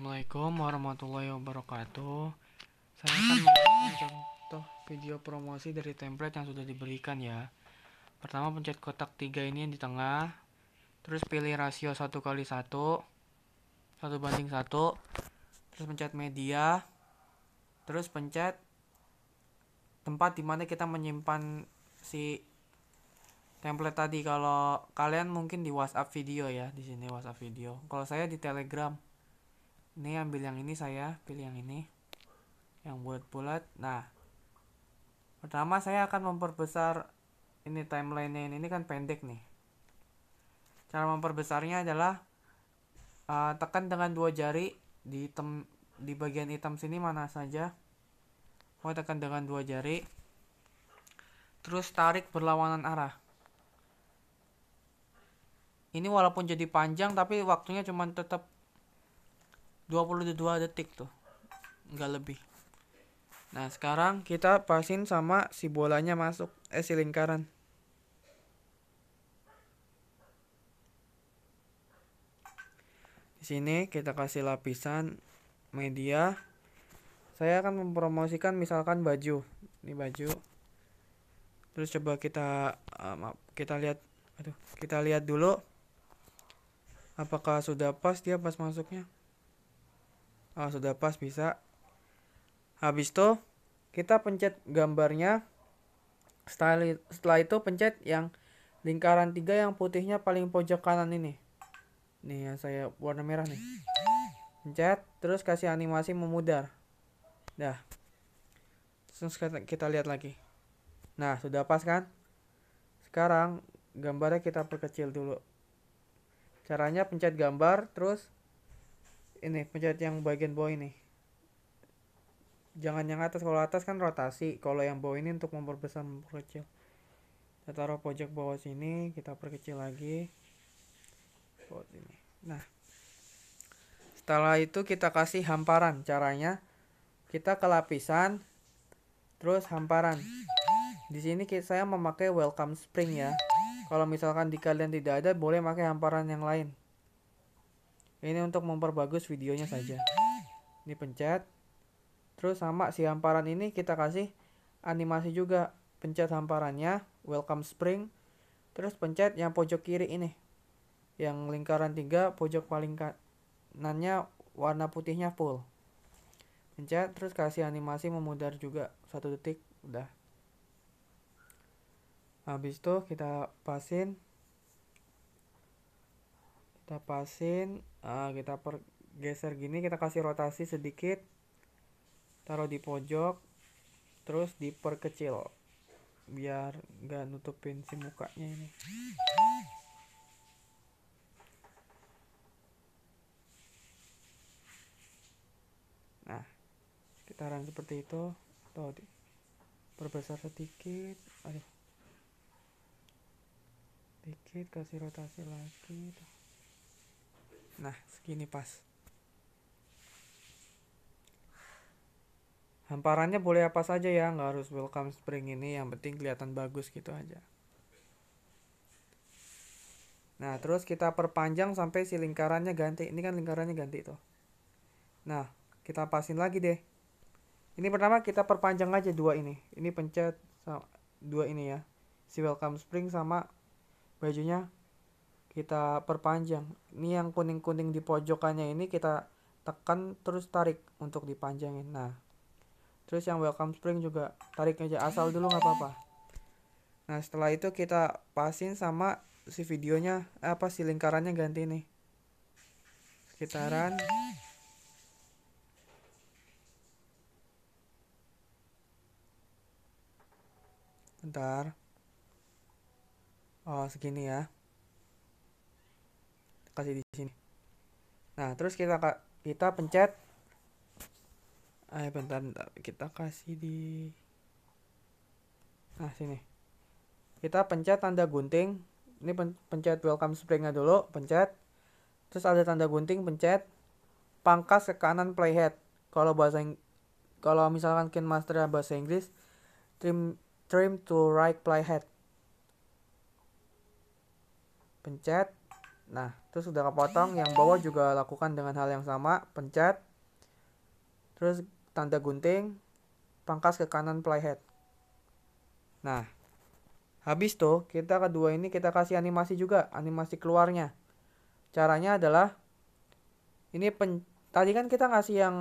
Assalamualaikum warahmatullahi wabarakatuh Saya akan menunjukkan contoh video promosi dari template yang sudah diberikan ya Pertama pencet kotak 3 ini yang di tengah Terus pilih rasio 1 kali 1 1 banding 1 Terus pencet media Terus pencet tempat dimana kita menyimpan si template tadi kalau kalian mungkin di WhatsApp video ya di sini WhatsApp video kalau saya di Telegram ini ambil yang ini saya pilih yang ini yang bulat-bulat nah pertama saya akan memperbesar ini timelinenya ini, ini kan pendek nih cara memperbesarnya adalah uh, tekan dengan dua jari di tem di bagian hitam sini mana saja mau tekan dengan dua jari terus tarik berlawanan arah ini walaupun jadi panjang tapi waktunya cuma tetap 22 detik tuh nggak lebih nah sekarang kita pasin sama si bolanya masuk eh si lingkaran di sini kita kasih lapisan media saya akan mempromosikan misalkan baju ini baju terus coba kita um, kita lihat aduh kita lihat dulu apakah sudah pas dia pas masuknya oh, sudah pas bisa habis itu kita pencet gambarnya setelah, setelah itu pencet yang lingkaran tiga yang putihnya paling pojok kanan ini nih yang saya warna merah nih pencet terus kasih animasi memudar dah terus kita lihat lagi nah sudah pas kan sekarang gambarnya kita perkecil dulu caranya pencet gambar terus ini pencet yang bagian bawah ini jangan yang atas kalau atas kan rotasi kalau yang bawah ini untuk memperbesar memperkecil kita taruh pojok bawah sini kita perkecil lagi bawah sini nah setelah itu kita kasih hamparan caranya kita ke lapisan terus hamparan di sini saya memakai welcome spring ya kalau misalkan di kalian tidak ada boleh pakai hamparan yang lain ini untuk memperbagus videonya saja ini pencet terus sama si hamparan ini kita kasih animasi juga pencet hamparannya welcome spring terus pencet yang pojok kiri ini yang lingkaran tiga pojok paling kanannya warna putihnya full pencet terus kasih animasi memudar juga satu detik udah habis itu kita pasin kita pasin uh, kita pergeser gini kita kasih rotasi sedikit taruh di pojok terus diperkecil biar nggak nutupin si mukanya ini nah kita sekitaran seperti itu tuh di perbesar sedikit aduh sedikit kasih rotasi lagi tuh. Nah, segini pas. Hamparannya boleh apa saja ya, nggak harus welcome spring ini, yang penting kelihatan bagus gitu aja. Nah, terus kita perpanjang sampai si lingkarannya ganti. Ini kan lingkarannya ganti tuh. Nah, kita pasin lagi deh. Ini pertama kita perpanjang aja dua ini. Ini pencet dua ini ya. Si welcome spring sama bajunya kita perpanjang ini yang kuning-kuning di pojokannya ini kita tekan terus tarik untuk dipanjangin nah terus yang welcome spring juga tarik aja asal dulu nggak apa-apa nah setelah itu kita pasin sama si videonya eh, apa si lingkarannya ganti nih sekitaran bentar oh segini ya kasih di sini nah terus kita kita pencet eh bentar, bentar kita kasih di nah sini kita pencet tanda gunting ini pencet welcome springnya dulu pencet terus ada tanda gunting pencet pangkas ke kanan playhead kalau bahasa kalau misalkan kin master bahasa Inggris trim trim to right playhead pencet nah terus udah kepotong yang bawah juga lakukan dengan hal yang sama pencet terus tanda gunting pangkas ke kanan playhead nah habis tuh kita kedua ini kita kasih animasi juga animasi keluarnya caranya adalah ini pen, tadi kan kita kasih yang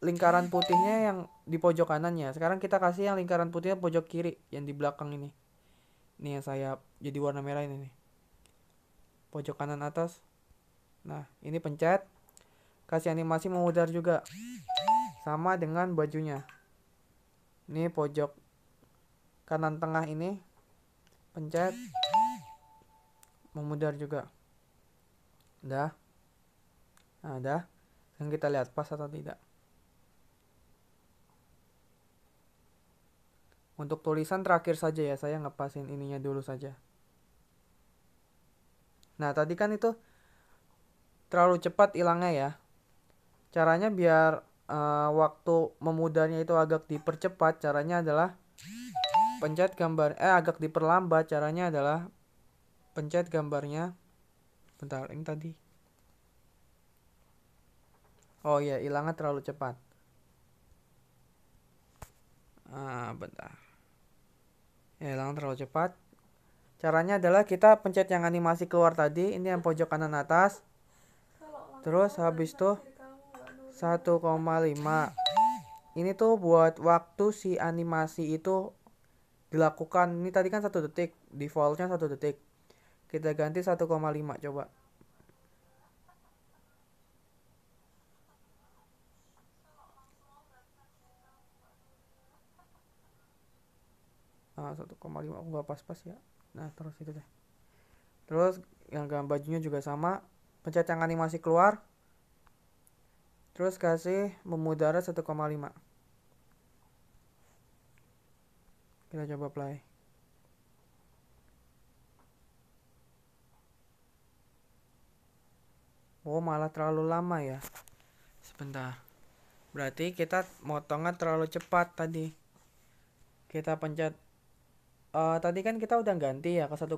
lingkaran putihnya yang di pojok kanannya sekarang kita kasih yang lingkaran putihnya pojok kiri yang di belakang ini ini yang saya jadi warna merah ini nih pojok kanan atas nah ini pencet kasih animasi memudar juga sama dengan bajunya ini pojok kanan tengah ini pencet memudar juga udah nah udah sekarang kita lihat pas atau tidak untuk tulisan terakhir saja ya saya ngepasin ininya dulu saja Nah, tadi kan itu terlalu cepat hilangnya ya. Caranya biar uh, waktu memudarnya itu agak dipercepat, caranya adalah pencet gambar eh agak diperlambat, caranya adalah pencet gambarnya. Bentar, ini tadi. Oh iya, hilangnya terlalu cepat. Ah, bentar. Ya, terlalu cepat. Caranya adalah kita pencet yang animasi keluar tadi, ini yang pojok kanan atas. Terus habis tuh 1,5. Ini tuh buat waktu si animasi itu dilakukan. Ini tadi kan satu detik, defaultnya satu detik. Kita ganti 1,5 coba. 1,5 aku nggak pas-pas ya nah terus itu deh terus yang gambar bajunya juga sama pencet yang animasi keluar terus kasih memudara 1,5 kita coba play Oh malah terlalu lama ya Sebentar Berarti kita motongnya terlalu cepat tadi Kita pencet uh, tadi kan kita udah ganti ya ke 1,5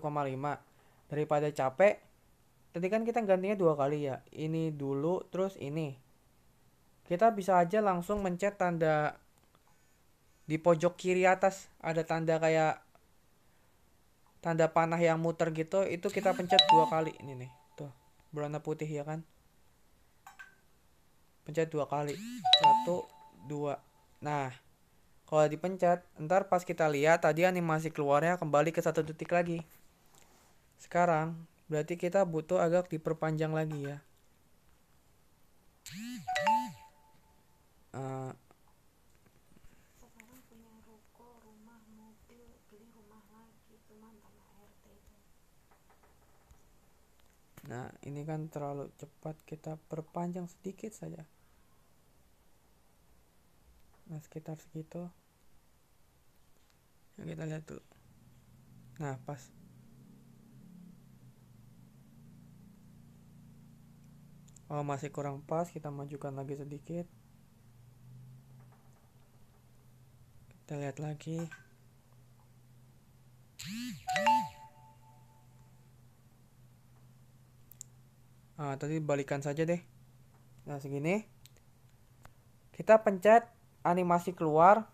daripada capek tadi kan kita gantinya dua kali ya ini dulu terus ini kita bisa aja langsung mencet tanda di pojok kiri atas ada tanda kayak tanda panah yang muter gitu itu kita pencet dua kali ini nih tuh berwarna putih ya kan pencet dua kali satu dua nah kalau dipencet, ntar pas kita lihat tadi animasi keluarnya kembali ke satu detik lagi. Sekarang, berarti kita butuh agak diperpanjang lagi ya. Eh, nah, ini kan terlalu cepat kita perpanjang sedikit saja nah sekitar segitu yang kita lihat tuh nah pas oh masih kurang pas kita majukan lagi sedikit kita lihat lagi ah tadi balikan saja deh nah segini kita pencet animasi keluar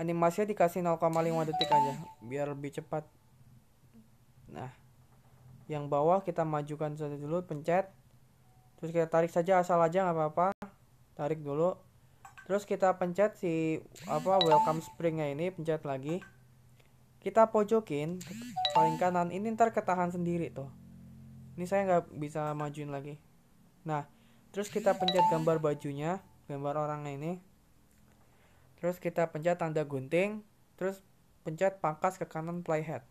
animasinya dikasih 0,5 detik aja biar lebih cepat nah yang bawah kita majukan saja dulu pencet terus kita tarik saja asal aja nggak apa-apa tarik dulu terus kita pencet si apa welcome springnya ini pencet lagi kita pojokin paling kanan ini ntar ketahan sendiri tuh ini saya nggak bisa majuin lagi nah terus kita pencet gambar bajunya gambar orangnya ini terus kita pencet tanda gunting terus pencet pangkas ke kanan playhead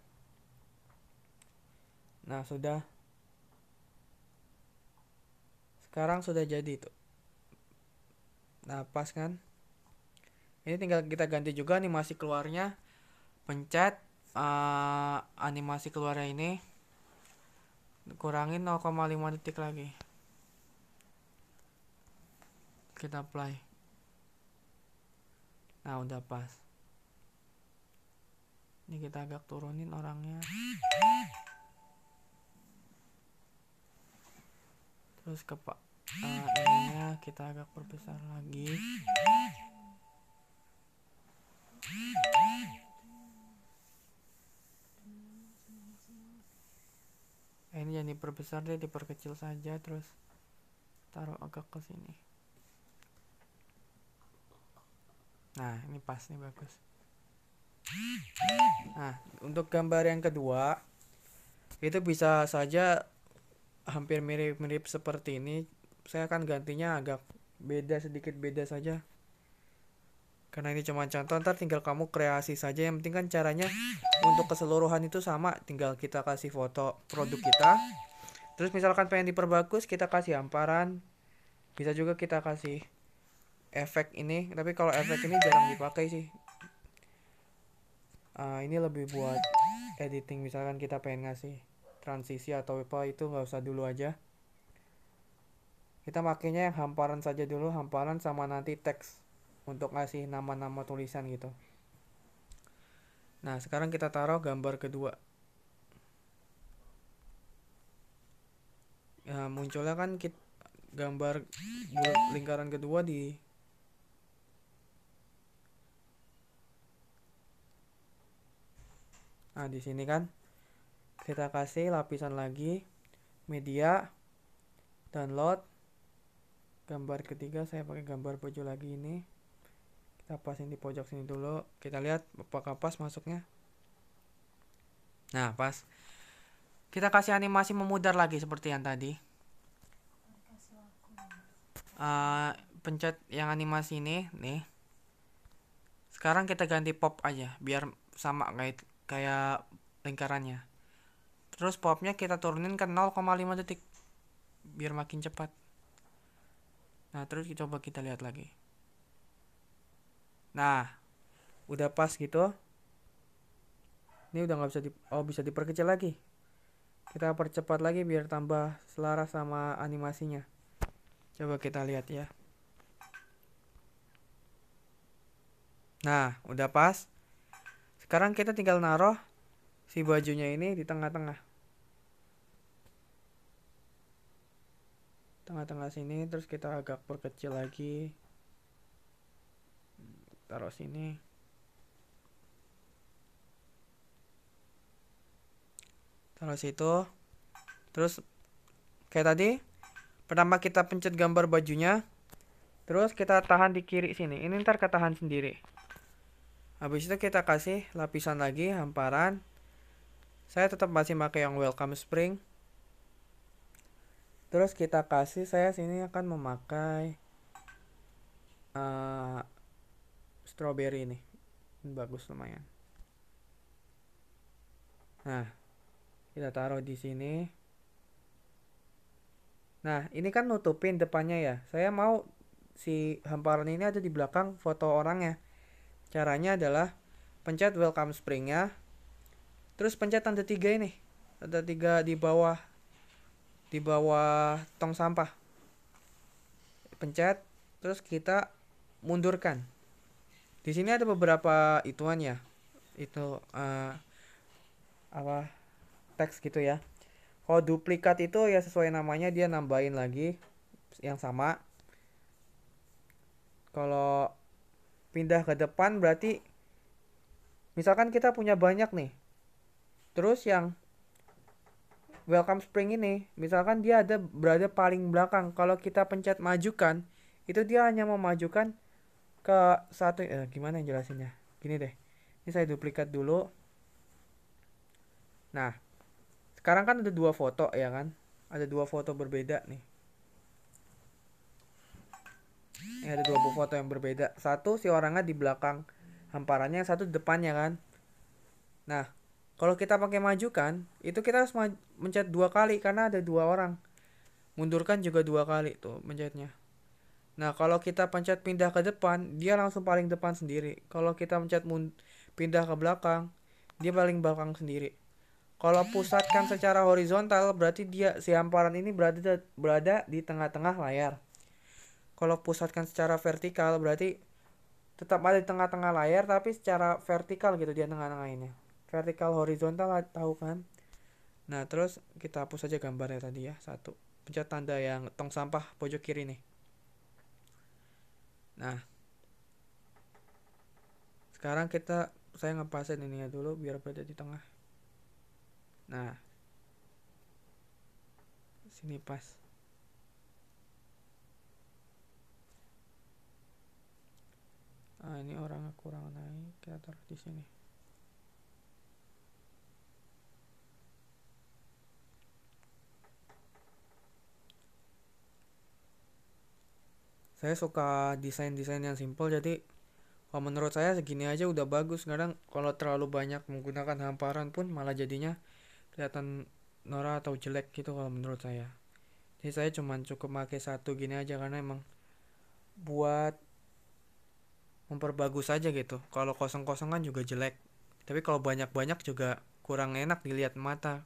nah sudah sekarang sudah jadi itu nah pas kan ini tinggal kita ganti juga animasi keluarnya pencet uh, animasi keluarnya ini kurangin 0,5 detik lagi kita apply nah udah pas ini kita agak turunin orangnya terus ke pak uh, ininya kita agak perbesar lagi eh, ini jadi perbesar deh diperkecil saja terus taruh agak ke sini Nah, ini pas nih bagus. Nah, untuk gambar yang kedua itu bisa saja hampir mirip-mirip seperti ini. Saya akan gantinya agak beda sedikit beda saja. Karena ini cuma contoh, ntar tinggal kamu kreasi saja. Yang penting kan caranya untuk keseluruhan itu sama, tinggal kita kasih foto produk kita. Terus misalkan pengen diperbagus, kita kasih hamparan. Bisa juga kita kasih efek ini tapi kalau efek ini jarang dipakai sih uh, ini lebih buat editing misalkan kita pengen ngasih transisi atau apa itu nggak usah dulu aja kita makainya yang hamparan saja dulu hamparan sama nanti teks untuk ngasih nama-nama tulisan gitu nah sekarang kita taruh gambar kedua Nah, munculnya kan kita, gambar lingkaran kedua di Nah, di sini kan kita kasih lapisan lagi media download gambar ketiga saya pakai gambar baju lagi ini kita pasin di pojok sini dulu kita lihat apakah pas masuknya nah pas kita kasih animasi memudar lagi seperti yang tadi uh, pencet yang animasi ini nih sekarang kita ganti pop aja biar sama kayak kayak lingkarannya terus popnya kita turunin ke 0,5 detik biar makin cepat nah terus kita coba kita lihat lagi nah udah pas gitu ini udah nggak bisa di oh bisa diperkecil lagi kita percepat lagi biar tambah selaras sama animasinya coba kita lihat ya nah udah pas sekarang kita tinggal naruh si bajunya ini di tengah-tengah. Tengah-tengah sini terus kita agak perkecil lagi. Taruh sini. Taruh situ. Terus kayak tadi pertama kita pencet gambar bajunya terus kita tahan di kiri sini ini ntar ketahan sendiri habis itu kita kasih lapisan lagi hamparan saya tetap masih pakai yang welcome spring terus kita kasih saya sini akan memakai uh, strawberry ini bagus lumayan nah kita taruh di sini nah ini kan nutupin depannya ya saya mau si hamparan ini ada di belakang foto orangnya Caranya adalah pencet welcome springnya, terus pencet tanda tiga ini, tanda tiga di bawah di bawah tong sampah. Pencet, terus kita mundurkan. Di sini ada beberapa ituan ya, itu uh, apa teks gitu ya. Kalau duplikat itu ya sesuai namanya dia nambahin lagi yang sama. Kalau pindah ke depan berarti misalkan kita punya banyak nih. Terus yang welcome spring ini, misalkan dia ada berada paling belakang. Kalau kita pencet majukan, itu dia hanya memajukan ke satu eh, gimana yang jelasinnya? Gini deh. Ini saya duplikat dulu. Nah, sekarang kan ada dua foto ya kan? Ada dua foto berbeda nih ini ada dua buku foto yang berbeda satu si orangnya di belakang hamparannya satu depannya kan nah kalau kita pakai maju kan itu kita harus mencet dua kali karena ada dua orang mundurkan juga dua kali tuh mencetnya nah kalau kita pencet pindah ke depan dia langsung paling depan sendiri kalau kita pencet pindah ke belakang dia paling belakang sendiri kalau pusatkan secara horizontal berarti dia si hamparan ini berada berada di tengah-tengah layar kalau pusatkan secara vertikal berarti tetap ada di tengah-tengah layar tapi secara vertikal gitu dia tengah tengah ini. vertikal horizontal tahu kan nah terus kita hapus aja gambarnya tadi ya satu pencet tanda yang tong sampah pojok kiri nih nah sekarang kita saya ngepasin ini ya dulu biar berada di tengah nah sini pas ah, ini orangnya kurang naik kita taruh di sini saya suka desain-desain yang simple jadi kalau menurut saya segini aja udah bagus kadang kalau terlalu banyak menggunakan hamparan pun malah jadinya kelihatan norak atau jelek gitu kalau menurut saya jadi saya cuma cukup pakai satu gini aja karena emang buat memperbagus aja gitu kalau kosong-kosong kan juga jelek tapi kalau banyak-banyak juga kurang enak dilihat mata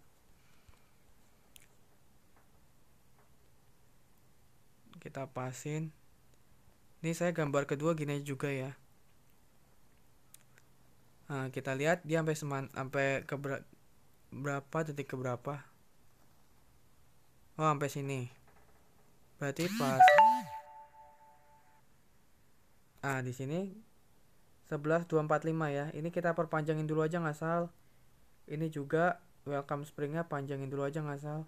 kita pasin ini saya gambar kedua gini juga ya nah, kita lihat dia sampai seman sampai ke berapa detik ke berapa oh sampai sini berarti pas ah di sini 11245 ya ini kita perpanjangin dulu aja asal. ini juga welcome springnya panjangin dulu aja asal.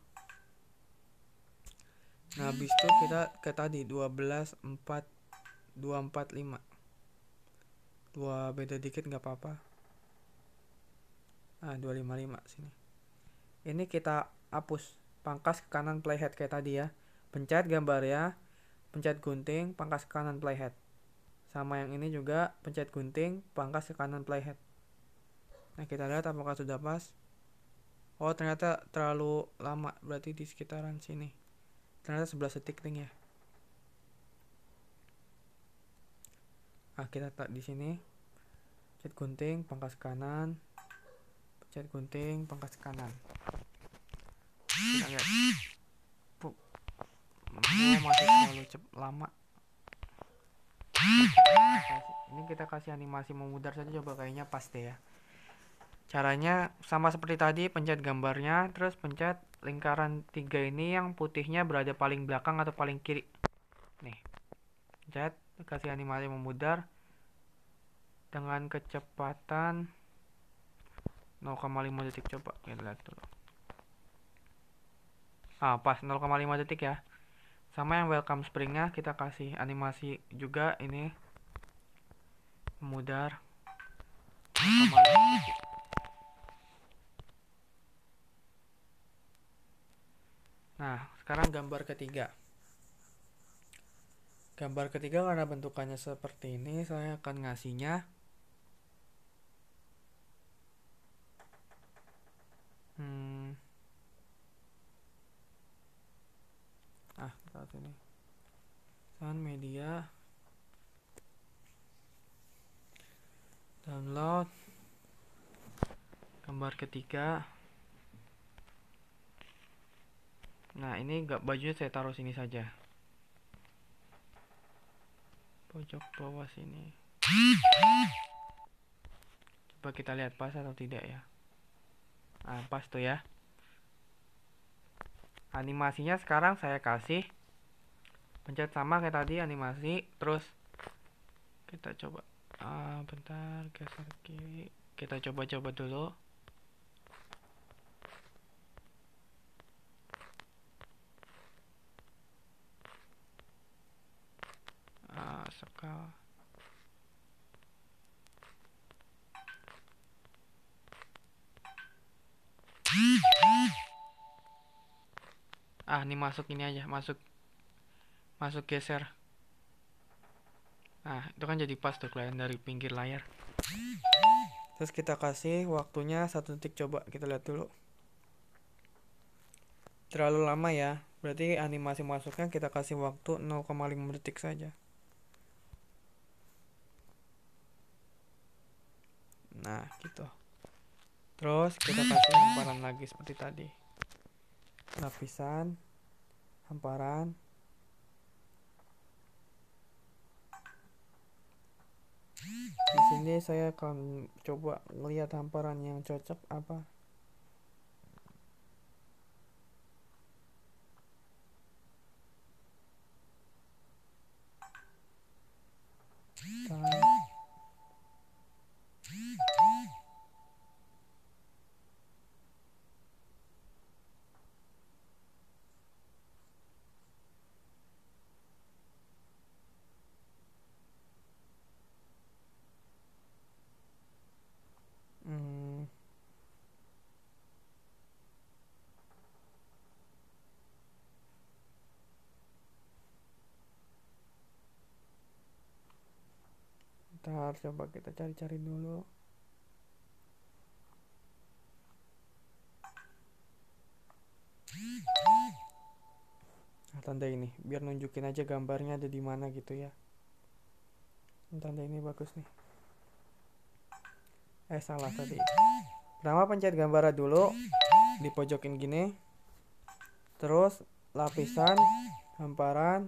nah habis itu kita ke tadi empat dua beda dikit nggak apa-apa ah 255 sini ini kita hapus pangkas ke kanan playhead kayak tadi ya pencet gambar ya pencet gunting pangkas ke kanan playhead sama yang ini juga pencet gunting, pangkas ke kanan playhead. Nah, kita lihat apakah sudah pas. Oh, ternyata terlalu lama, berarti di sekitaran sini. Ternyata 11 detik ting ya. Nah, kita tak di sini. Pencet gunting, pangkas kanan. Pencet gunting, pangkas kanan. Kita lihat. Puh. Oh, masih terlalu cep lama ini kita kasih animasi memudar saja coba kayaknya pas deh ya caranya sama seperti tadi pencet gambarnya terus pencet lingkaran tiga ini yang putihnya berada paling belakang atau paling kiri nih pencet kasih animasi memudar dengan kecepatan 0,5 detik coba kita lihat dulu ah pas 0,5 detik ya sama yang welcome springnya kita kasih animasi juga ini memudar nah sekarang gambar ketiga gambar ketiga karena bentukannya seperti ini saya akan ngasihnya media download gambar ketiga nah ini gak bajunya saya taruh sini saja pojok bawah sini coba kita lihat pas atau tidak ya nah pas tuh ya animasinya sekarang saya kasih pencet sama kayak tadi animasi terus kita coba ah bentar geser kiri kita coba-coba dulu ah suka. ah ini masuk ini aja masuk masuk geser nah itu kan jadi pas tuh klien dari pinggir layar terus kita kasih waktunya satu detik coba kita lihat dulu terlalu lama ya berarti animasi masuknya kita kasih waktu 0,5 detik saja nah gitu terus kita kasih hamparan lagi seperti tadi lapisan hamparan Di sini saya akan coba melihat hamparan yang cocok apa coba kita cari-cari dulu nah tanda ini biar nunjukin aja gambarnya ada di mana gitu ya tanda ini bagus nih eh salah tadi pertama pencet gambarnya dulu di pojokin gini terus lapisan hamparan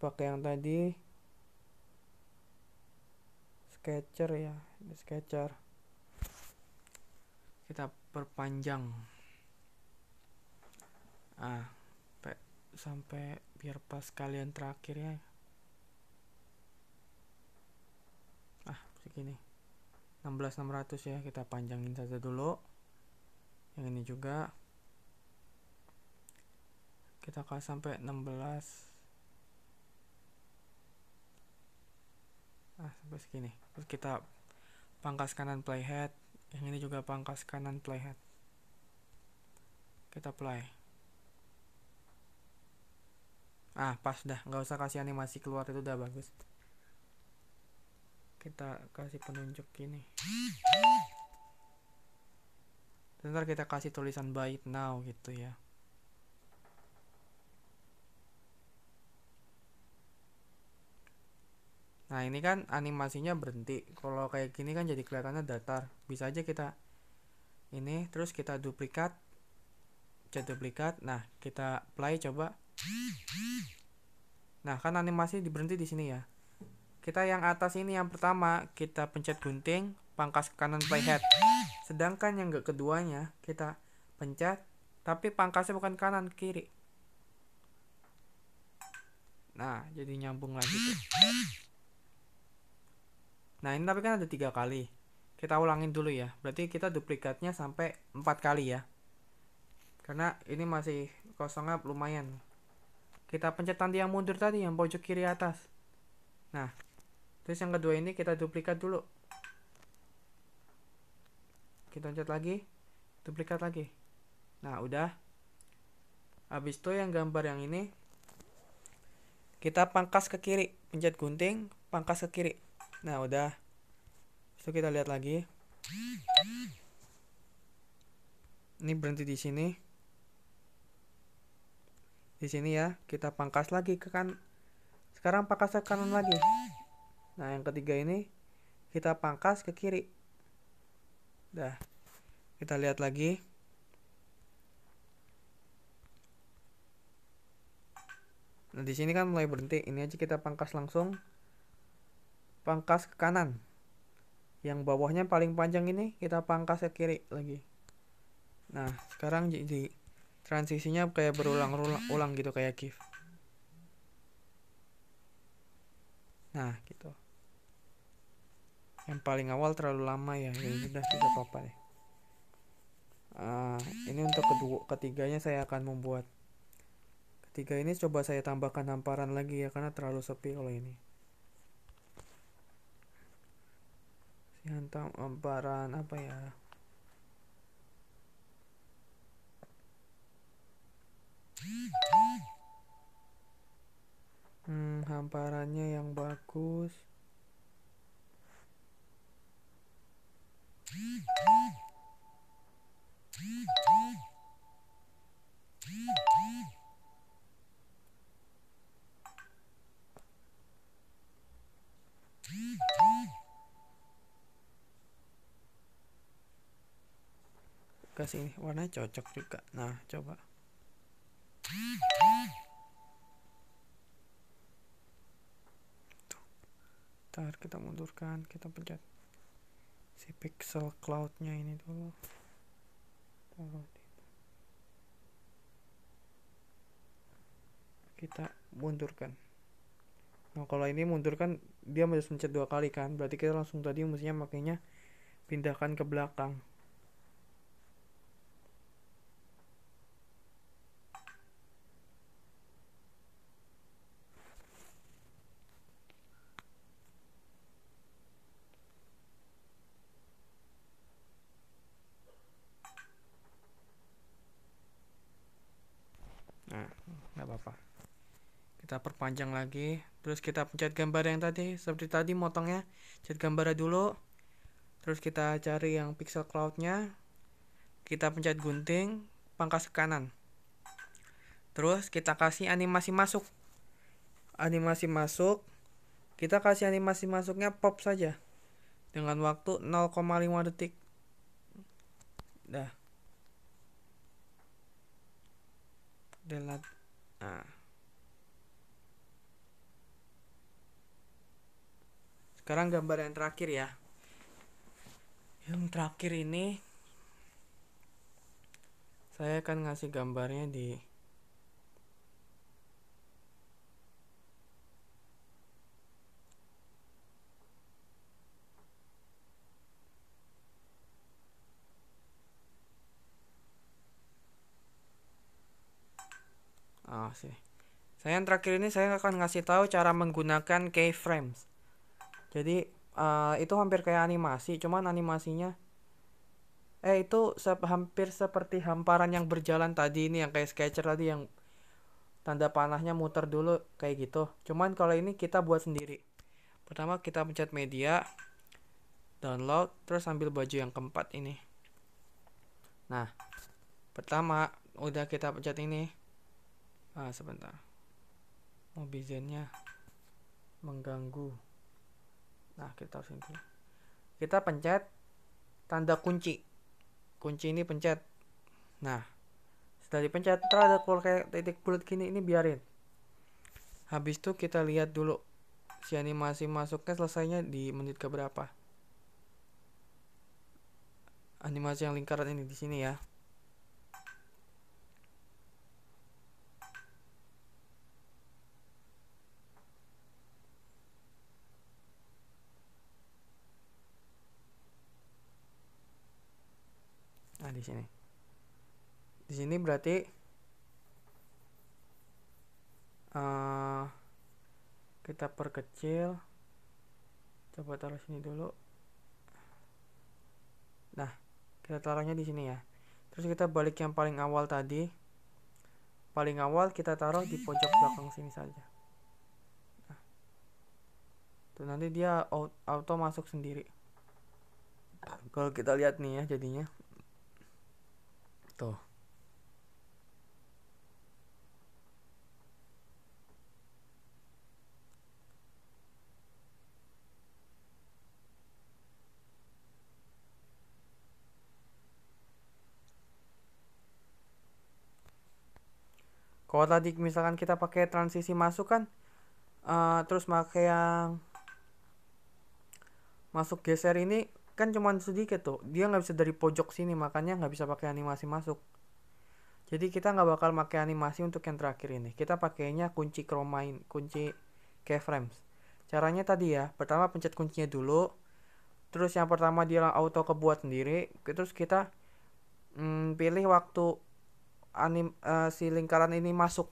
pakai yang tadi sketcher ya di sketcher kita perpanjang ah pe, sampai biar pas kalian terakhir ya ah segini 16600 ya kita panjangin saja dulu yang ini juga kita kalau sampai 16 ah sampai segini terus kita pangkas kanan playhead yang ini juga pangkas kanan playhead kita play ah pas dah nggak usah kasih animasi keluar itu udah bagus kita kasih penunjuk gini sebentar kita kasih tulisan byte now gitu ya Nah ini kan animasinya berhenti. Kalau kayak gini kan jadi kelihatannya datar. Bisa aja kita ini terus kita duplikat, kita duplikat. Nah kita play coba. Nah kan animasi berhenti di sini ya. Kita yang atas ini yang pertama kita pencet gunting, pangkas ke kanan playhead. Sedangkan yang keduanya kita pencet tapi pangkasnya bukan kanan kiri. Nah, jadi nyambung lagi tuh. Nah ini tapi kan ada tiga kali. Kita ulangin dulu ya. Berarti kita duplikatnya sampai empat kali ya. Karena ini masih kosongnya lumayan. Kita pencet tanda yang mundur tadi yang pojok kiri atas. Nah, terus yang kedua ini kita duplikat dulu. Kita pencet lagi, duplikat lagi. Nah, udah. Habis itu yang gambar yang ini kita pangkas ke kiri, pencet gunting, pangkas ke kiri nah udah itu kita lihat lagi ini berhenti di sini di sini ya kita pangkas lagi ke kan sekarang pangkas ke kanan lagi nah yang ketiga ini kita pangkas ke kiri dah kita lihat lagi nah di sini kan mulai berhenti ini aja kita pangkas langsung pangkas ke kanan yang bawahnya paling panjang ini kita pangkas ke kiri lagi nah sekarang jadi transisinya kayak berulang-ulang gitu kayak GIF nah gitu yang paling awal terlalu lama ya ya sudah tidak apa-apa deh uh, ini untuk kedua ketiganya saya akan membuat ketiga ini coba saya tambahkan hamparan lagi ya karena terlalu sepi kalau ini tentang lebaran apa ya hmm hamparannya yang bagus sih ini warnanya cocok juga nah coba Tuh. Ntar kita mundurkan kita pencet si pixel cloudnya ini dulu kita mundurkan nah kalau ini mundurkan dia harus mencet dua kali kan berarti kita langsung tadi mestinya makanya pindahkan ke belakang perpanjang lagi terus kita pencet gambar yang tadi seperti tadi motongnya cet gambar dulu terus kita cari yang pixel cloudnya kita pencet gunting pangkas ke kanan terus kita kasih animasi masuk animasi masuk kita kasih animasi masuknya pop saja dengan waktu 0,5 detik dah delat nah sekarang gambar yang terakhir ya yang terakhir ini saya akan ngasih gambarnya di oh, ah, sih saya yang terakhir ini saya akan ngasih tahu cara menggunakan keyframes jadi uh, itu hampir kayak animasi cuman animasinya eh itu se hampir seperti hamparan yang berjalan tadi ini yang kayak sketcher tadi yang tanda panahnya muter dulu kayak gitu cuman kalau ini kita buat sendiri pertama kita pencet media download terus ambil baju yang keempat ini nah pertama udah kita pencet ini ah sebentar mobizennya mengganggu nah kita harus ini kita pencet tanda kunci kunci ini pencet nah setelah dipencet ada keluar kayak titik bulat gini ini biarin habis itu kita lihat dulu si animasi masuknya selesainya di menit keberapa animasi yang lingkaran ini di sini ya sini di sini berarti uh, kita perkecil coba taruh sini dulu nah kita taruhnya di sini ya terus kita balik yang paling awal tadi paling awal kita taruh di pojok belakang sini saja nah. tuh nanti dia auto masuk sendiri kalau kita lihat nih ya jadinya to gitu. Kalau tadi misalkan kita pakai transisi masuk kan, uh, terus pakai yang masuk geser ini kan cuman sedikit tuh dia nggak bisa dari pojok sini makanya nggak bisa pakai animasi masuk jadi kita nggak bakal pakai animasi untuk yang terakhir ini kita pakainya kunci chromain kunci keyframes caranya tadi ya pertama pencet kuncinya dulu terus yang pertama dia auto kebuat sendiri terus kita mm, pilih waktu anim uh, si lingkaran ini masuk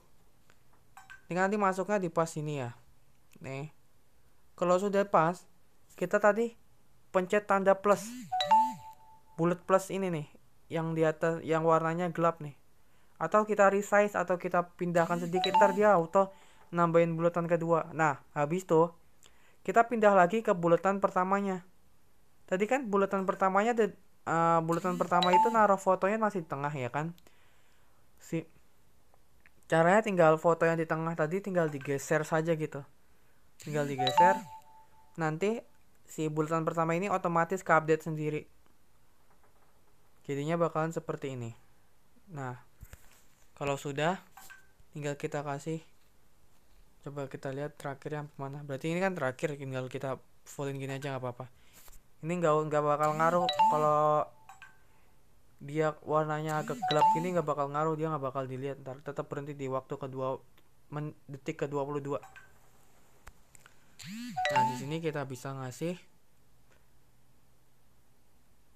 ini nanti masuknya di pas sini ya nih kalau sudah pas kita tadi pencet tanda plus bullet plus ini nih yang di atas yang warnanya gelap nih atau kita resize atau kita pindahkan sedikit ntar dia auto nambahin bulatan kedua nah habis tuh kita pindah lagi ke bulatan pertamanya tadi kan bulatan pertamanya bulatan uh, eh, bulatan pertama itu naruh fotonya masih di tengah ya kan si caranya tinggal foto yang di tengah tadi tinggal digeser saja gitu tinggal digeser nanti si bulatan pertama ini otomatis ke update sendiri jadinya bakalan seperti ini nah kalau sudah tinggal kita kasih coba kita lihat terakhir yang mana berarti ini kan terakhir tinggal kita fullin gini aja nggak apa-apa ini nggak nggak bakal ngaruh kalau dia warnanya agak gelap gini nggak bakal ngaruh dia nggak bakal dilihat ntar tetap berhenti di waktu kedua men, detik ke 22 Nah, di sini kita bisa ngasih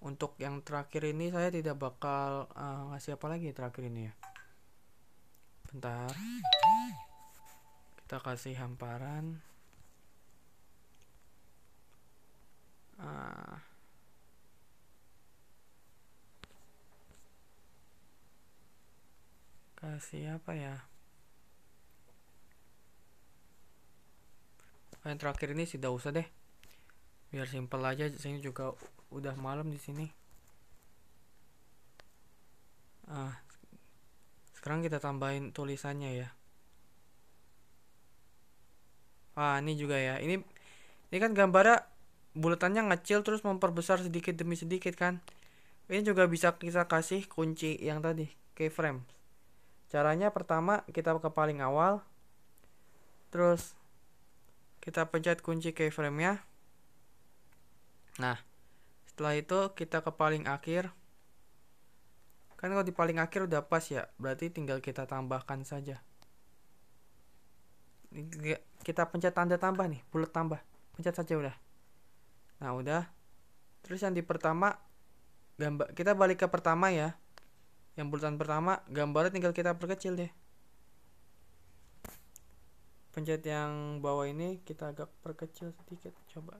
untuk yang terakhir ini saya tidak bakal uh, ngasih apa lagi terakhir ini ya. Bentar. Kita kasih hamparan. Ah. kasih apa ya? yang terakhir ini sih tidak usah deh biar simpel aja saya juga udah malam di sini ah sekarang kita tambahin tulisannya ya ah ini juga ya ini ini kan gambarnya bulatannya ngecil terus memperbesar sedikit demi sedikit kan ini juga bisa kita kasih kunci yang tadi keyframe caranya pertama kita ke paling awal terus kita pencet kunci keyframe-nya. Nah, setelah itu kita ke paling akhir. Kan kalau di paling akhir udah pas ya, berarti tinggal kita tambahkan saja. Kita pencet tanda tambah nih, bulat tambah. Pencet saja udah. Nah, udah. Terus yang di pertama gambar kita balik ke pertama ya. Yang bulatan pertama gambarnya tinggal kita perkecil deh pencet yang bawah ini kita agak perkecil sedikit coba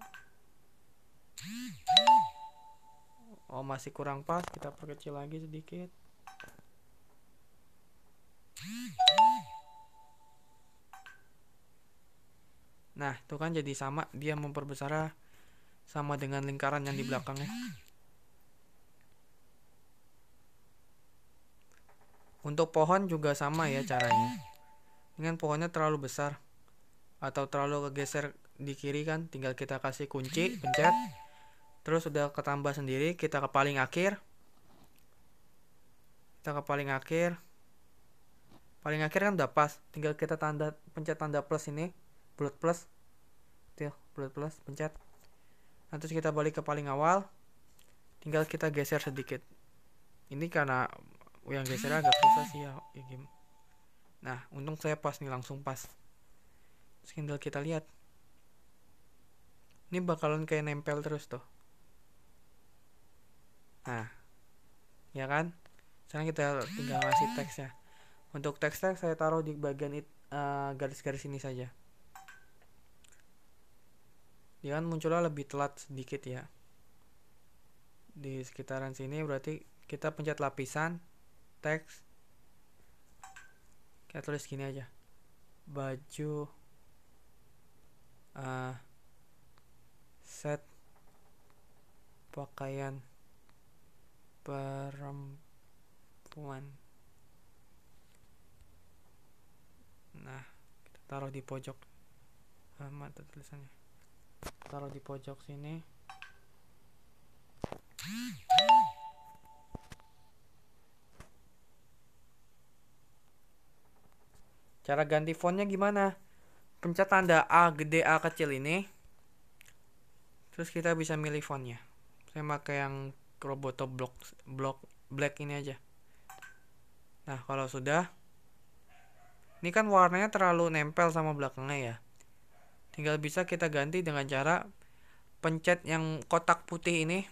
oh masih kurang pas kita perkecil lagi sedikit nah itu kan jadi sama dia memperbesar sama dengan lingkaran yang di belakangnya untuk pohon juga sama ya caranya ini kan pohonnya terlalu besar atau terlalu kegeser di kiri kan tinggal kita kasih kunci pencet terus sudah ketambah sendiri kita ke paling akhir kita ke paling akhir paling akhir kan udah pas tinggal kita tanda pencet tanda plus ini bulat plus tuh bulat plus pencet nah, terus kita balik ke paling awal tinggal kita geser sedikit ini karena yang geser agak susah sih ya, ya game Nah, untung saya pas nih langsung pas. Skindal kita lihat. Ini bakalan kayak nempel terus tuh. Nah, ya kan? Sekarang kita tinggal ngasih teksnya. Untuk teksnya saya taruh di bagian eh, garis-garis uh, garis ini saja. Dia ya kan munculnya lebih telat sedikit ya. Di sekitaran sini berarti kita pencet lapisan, teks, kita tulis gini aja baju uh, set pakaian perempuan nah kita taruh di pojok ah, mata tulisannya taruh di pojok sini Cara ganti fontnya gimana? Pencet tanda A gede A kecil ini. Terus kita bisa milih fontnya. Saya pakai yang Roboto Block, Block Black ini aja. Nah, kalau sudah ini kan warnanya terlalu nempel sama belakangnya ya. Tinggal bisa kita ganti dengan cara pencet yang kotak putih ini.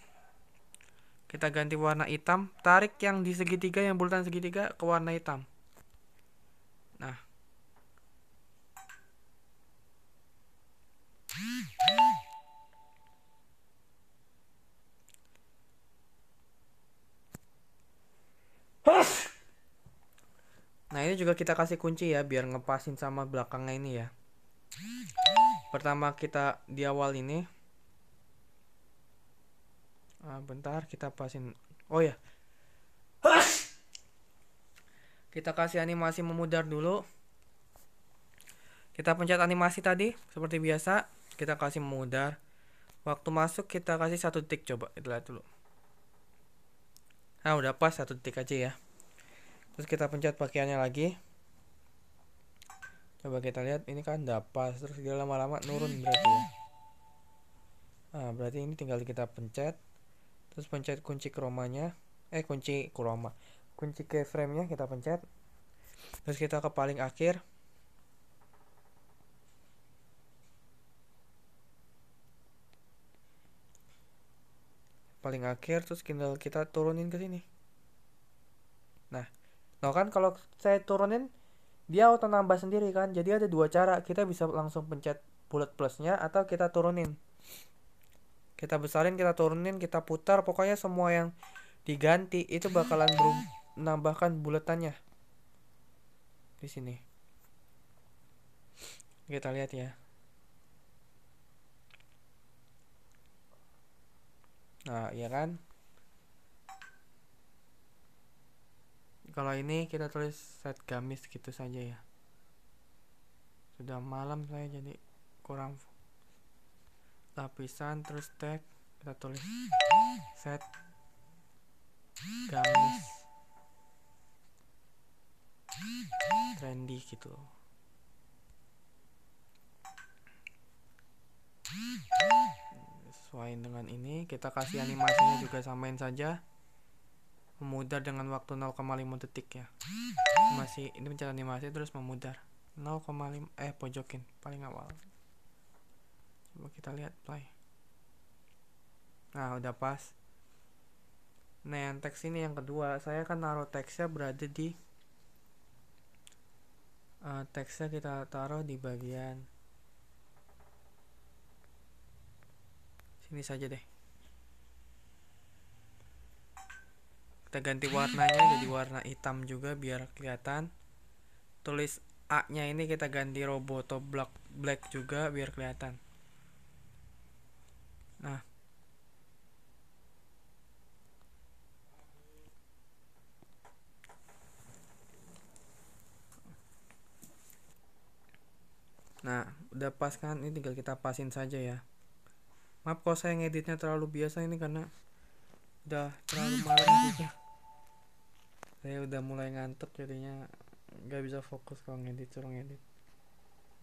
Kita ganti warna hitam, tarik yang di segitiga yang bulatan segitiga ke warna hitam. Nah, Nah ini juga kita kasih kunci ya biar ngepasin sama belakangnya ini ya. Pertama kita di awal ini. Ah, bentar kita pasin. Oh ya. Kita kasih animasi memudar dulu. Kita pencet animasi tadi seperti biasa kita kasih memudar waktu masuk kita kasih satu detik coba kita lihat dulu nah udah pas satu detik aja ya terus kita pencet pakaiannya lagi coba kita lihat ini kan udah pas terus dia lama-lama nurun berarti ya nah berarti ini tinggal kita pencet terus pencet kunci kromanya eh kunci kroma kunci keyframe nya kita pencet terus kita ke paling akhir paling akhir terus Kindle kita turunin ke sini nah no kan kalau saya turunin dia auto nambah sendiri kan jadi ada dua cara kita bisa langsung pencet bulat plusnya atau kita turunin kita besarin kita turunin kita putar pokoknya semua yang diganti itu bakalan menambahkan buletannya di sini kita lihat ya Nah, iya kan? Kalau ini kita tulis set gamis gitu saja ya. Sudah malam saya jadi kurang lapisan terus tag kita tulis set gamis trendy gitu sesuai dengan ini kita kasih animasinya juga samain saja memudar dengan waktu 0,5 detik ya masih ini mencari animasi terus memudar 0,5 eh pojokin paling awal coba kita lihat play nah udah pas nah yang teks ini yang kedua saya akan naruh teksnya berada di uh, teksnya kita taruh di bagian Ini saja deh kita ganti warnanya jadi warna hitam juga biar kelihatan tulis A nya ini kita ganti roboto black black juga biar kelihatan nah Nah, udah pas kan? Ini tinggal kita pasin saja ya maaf kalau saya ngeditnya terlalu biasa ini karena udah terlalu malam juga saya udah mulai ngantuk jadinya nggak bisa fokus kalau ngedit suruh ngedit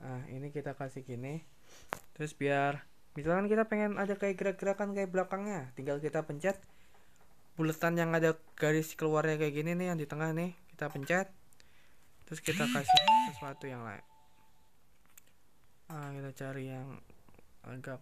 nah ini kita kasih gini terus biar misalkan kita pengen ada kayak gerak-gerakan kayak belakangnya tinggal kita pencet bulatan yang ada garis keluarnya kayak gini nih yang di tengah nih kita pencet terus kita kasih sesuatu yang lain nah kita cari yang agak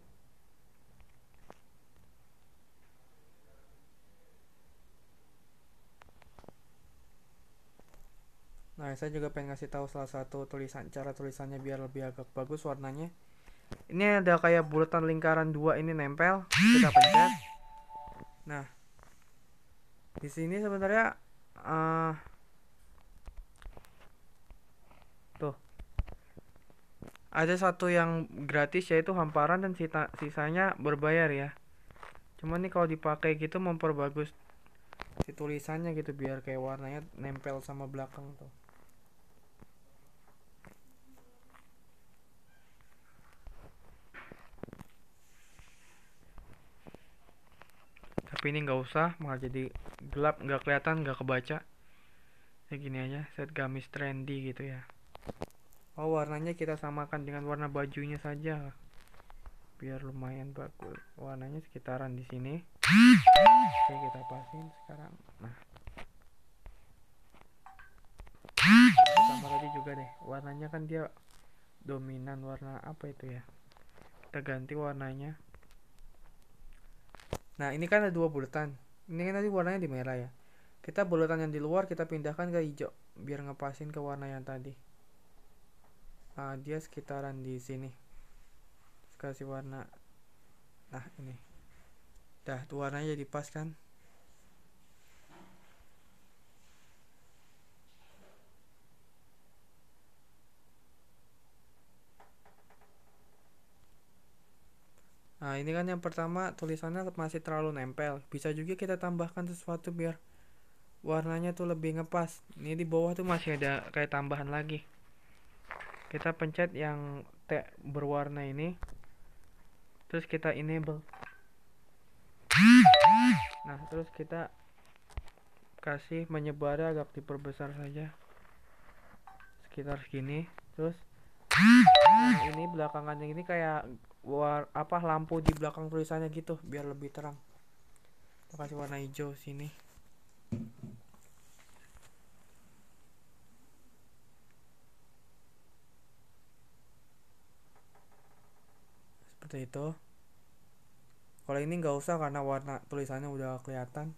Nah, saya juga pengen ngasih tahu salah satu tulisan cara tulisannya biar lebih agak bagus warnanya. Ini ada kayak bulatan lingkaran dua ini nempel, kita pencet. Nah, di sini sebenarnya uh, tuh ada satu yang gratis yaitu hamparan dan sita, sisanya berbayar ya cuman nih kalau dipakai gitu memperbagus si tulisannya gitu biar kayak warnanya nempel sama belakang tuh tapi ini nggak usah malah jadi gelap nggak kelihatan nggak kebaca ya gini aja set gamis trendy gitu ya oh warnanya kita samakan dengan warna bajunya saja biar lumayan bagus warnanya sekitaran di sini oke kita pasin sekarang nah sama tadi juga deh warnanya kan dia dominan warna apa itu ya kita ganti warnanya nah ini kan ada dua bulatan ini kan tadi warnanya di merah ya kita bulatan yang di luar kita pindahkan ke hijau biar ngepasin ke warna yang tadi nah, dia sekitaran di sini kasih warna nah ini dah warnanya jadi pas kan Nah ini kan yang pertama tulisannya masih terlalu nempel. Bisa juga kita tambahkan sesuatu biar warnanya tuh lebih ngepas. Ini di bawah tuh masih ada kayak tambahan lagi. Kita pencet yang T berwarna ini. Terus kita enable. Nah terus kita kasih menyebar agak diperbesar saja. Sekitar segini. Terus nah, ini belakangannya ini kayak war apa lampu di belakang tulisannya gitu biar lebih terang kita kasih warna hijau sini seperti itu kalau ini nggak usah karena warna tulisannya udah kelihatan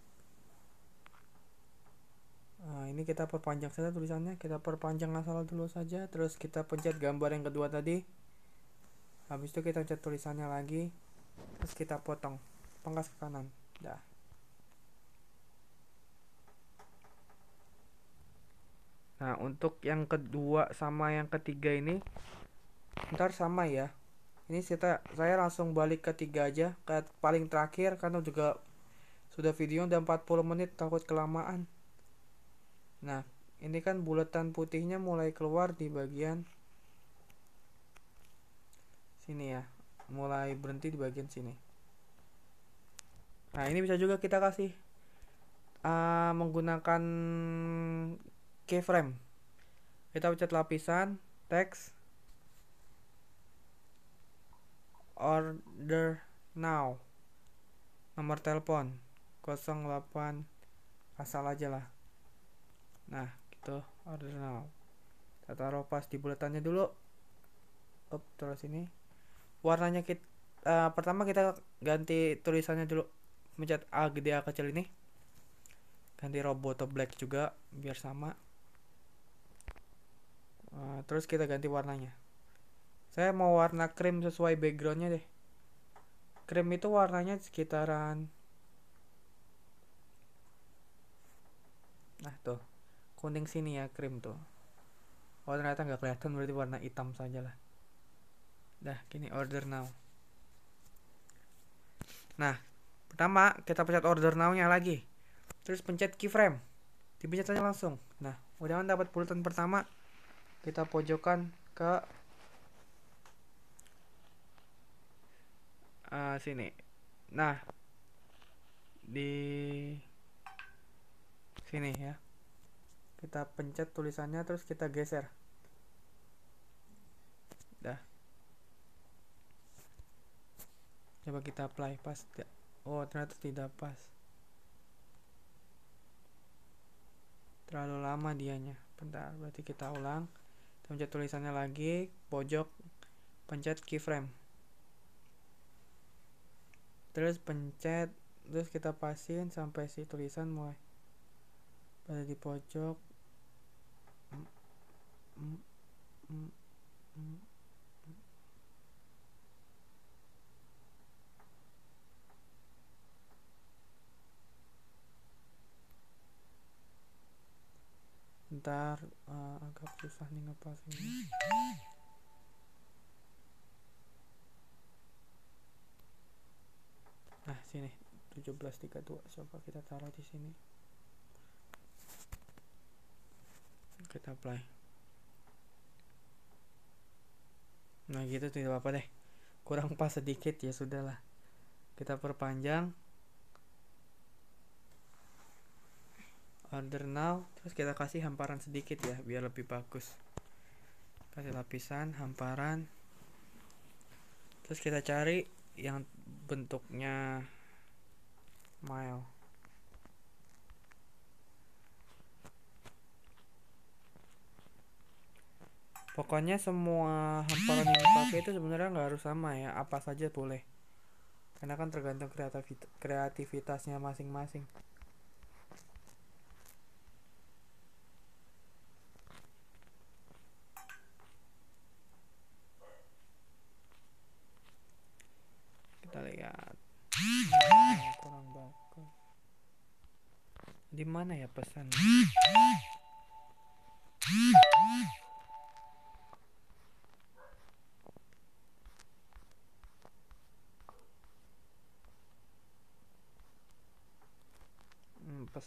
Nah, ini kita perpanjang saja tulisannya, kita perpanjang asal dulu saja, terus kita pencet gambar yang kedua tadi. Habis itu kita pencet tulisannya lagi, terus kita potong pangkas ke kanan. Dah. Nah, untuk yang kedua sama yang ketiga ini ntar sama ya. Ini kita saya langsung balik ke tiga aja, ke paling terakhir karena juga sudah video udah 40 menit takut kelamaan. Nah, ini kan bulatan putihnya mulai keluar di bagian sini ya. Mulai berhenti di bagian sini. Nah, ini bisa juga kita kasih uh, menggunakan keyframe. Kita pencet lapisan, teks, order now nomor telepon 08 asal aja lah nah gitu original kita taruh pas di bulatannya dulu up terus ini warnanya kita uh, eh, pertama kita ganti tulisannya dulu mencet A gede A kecil ini ganti roboto black juga biar sama uh, terus kita ganti warnanya saya mau warna krim sesuai backgroundnya deh krim itu warnanya sekitaran Nah tuh kuning sini ya krim tuh oh ternyata nggak kelihatan berarti warna hitam saja lah dah kini order now nah pertama kita pencet order now nya lagi terus pencet keyframe dipencet aja langsung nah udah kan dapat pulutan pertama kita pojokkan ke uh, sini nah di sini ya kita pencet tulisannya terus kita geser dah coba kita apply pas tidak oh ternyata tidak pas terlalu lama dianya bentar berarti kita ulang kita pencet tulisannya lagi pojok pencet keyframe terus pencet terus kita pasin sampai si tulisan mulai pada di pojok ntar uh, agak susah nih ngepas ini nah sini 1732 coba kita taruh di sini kita play nah gitu tidak apa-apa deh kurang pas sedikit ya sudahlah kita perpanjang order now terus kita kasih hamparan sedikit ya biar lebih bagus kasih lapisan hamparan terus kita cari yang bentuknya mile pokoknya semua hamparan yang dipakai itu sebenarnya nggak harus sama ya apa saja boleh karena kan tergantung kreativitasnya masing-masing kita lihat kurang bagus di mana ya pesannya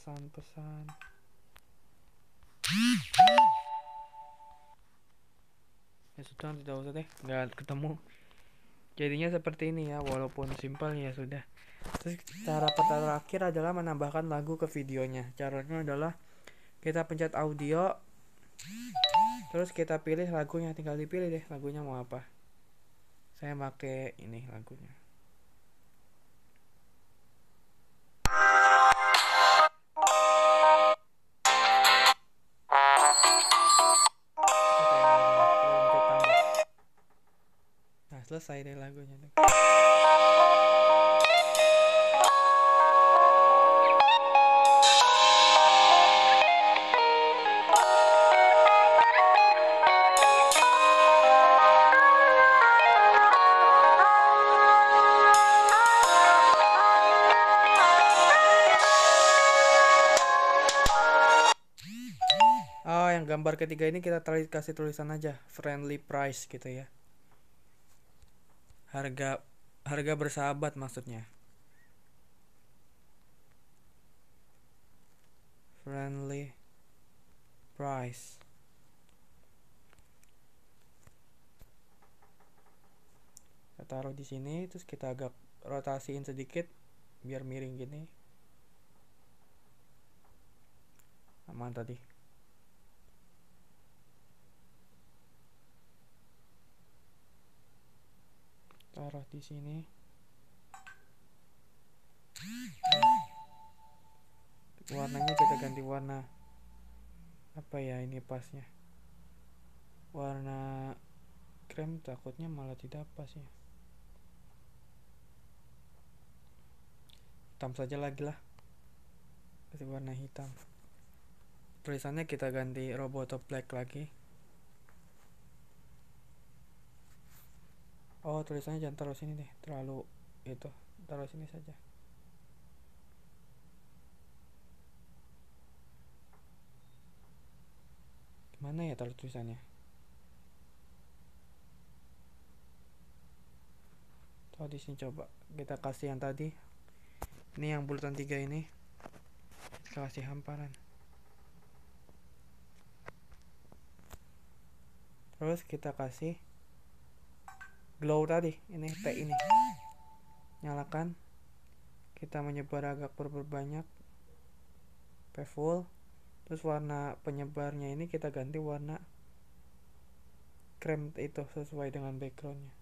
pesan-pesan ya sudah tidak usah deh nggak ketemu jadinya seperti ini ya walaupun simpel ya sudah terus cara terakhir adalah menambahkan lagu ke videonya caranya adalah kita pencet audio terus kita pilih lagunya tinggal dipilih deh lagunya mau apa saya pakai ini lagunya selesai deh lagunya oh, yang gambar ketiga ini kita kasih tulisan aja friendly price gitu ya harga harga bersahabat maksudnya friendly price kita taruh di sini terus kita agak rotasiin sedikit biar miring gini aman tadi taruh di sini warnanya kita ganti warna apa ya ini pasnya warna krem takutnya malah tidak pas ya hitam saja lagi lah kasih warna hitam tulisannya kita ganti robot black lagi oh tulisannya jangan taruh sini deh terlalu itu taruh sini saja gimana ya taruh tulisannya taruh di sini coba kita kasih yang tadi ini yang bulatan tiga ini kita kasih hamparan terus kita kasih glow tadi ini T ini nyalakan kita menyebar agak berperbanyak P full terus warna penyebarnya ini kita ganti warna krem itu sesuai dengan backgroundnya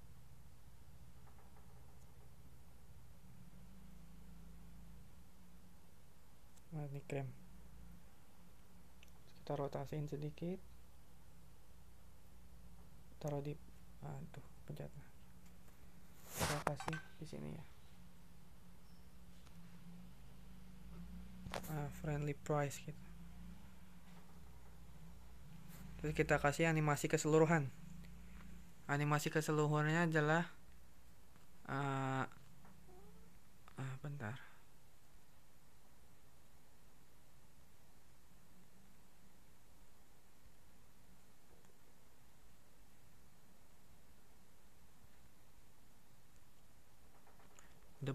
nah, ini krem kita rotasiin sedikit taruh di aduh pencet saya kasih di sini ya uh, friendly price gitu terus kita kasih animasi keseluruhan animasi keseluruhannya adalah uh, uh, bentar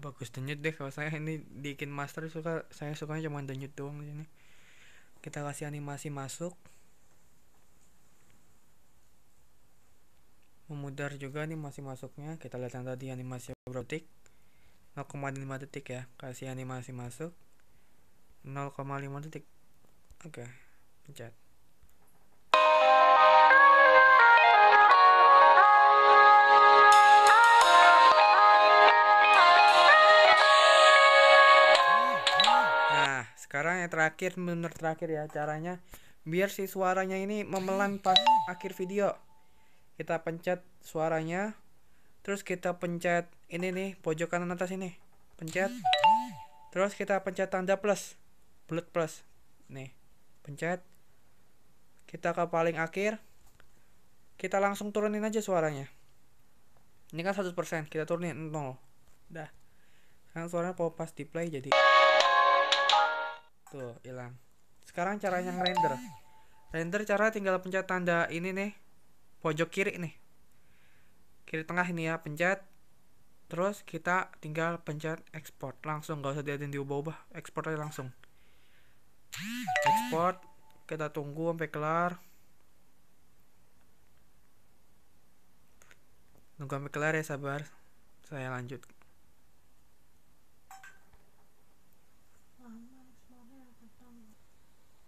udah bagus denyut deh kalau saya ini bikin master suka saya sukanya cuma denyut doang di sini kita kasih animasi masuk memudar juga nih masih masuknya kita lihat yang tadi animasi berapa detik 0,5 detik ya kasih animasi masuk 0,5 detik oke okay. pencet sekarang yang terakhir menurut terakhir ya caranya biar si suaranya ini memelan pas akhir video kita pencet suaranya terus kita pencet ini nih pojok kanan atas ini pencet terus kita pencet tanda plus bulat plus nih pencet kita ke paling akhir kita langsung turunin aja suaranya ini kan 100% kita turunin 0 dah sekarang suaranya pas di play jadi tuh hilang sekarang caranya render render cara tinggal pencet tanda ini nih pojok kiri nih kiri tengah ini ya pencet terus kita tinggal pencet export langsung nggak usah diatin diubah-ubah export aja langsung export kita tunggu sampai kelar nunggu sampai kelar ya sabar saya lanjut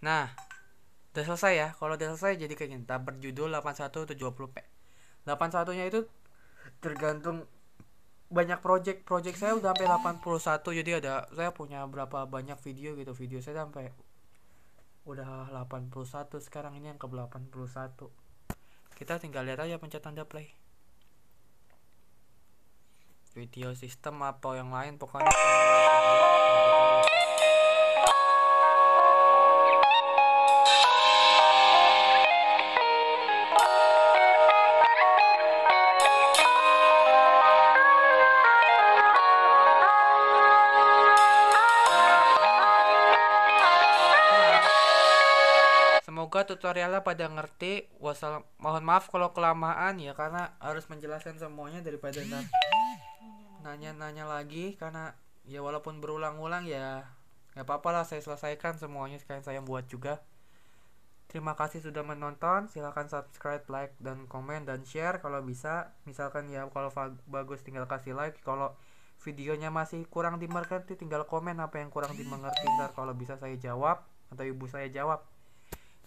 Nah, udah selesai ya. Kalau udah selesai jadi kayak gini. Tab berjudul 8170p. 81-nya itu tergantung banyak project project saya udah sampai 81 jadi ada saya punya berapa banyak video gitu video saya sampai udah 81 sekarang ini yang ke 81 kita tinggal lihat aja pencet tanda play video sistem atau yang lain pokoknya tutorialnya pada ngerti. Wassalam. Mohon maaf kalau kelamaan ya karena harus menjelaskan semuanya daripada nanya-nanya lagi karena ya walaupun berulang-ulang ya nggak apa-apa lah saya selesaikan semuanya sekarang saya buat juga. Terima kasih sudah menonton. Silahkan subscribe, like, dan komen, dan share kalau bisa. Misalkan ya kalau bagus tinggal kasih like. Kalau videonya masih kurang dimengerti tinggal komen apa yang kurang dimengerti ntar kalau bisa saya jawab atau ibu saya jawab.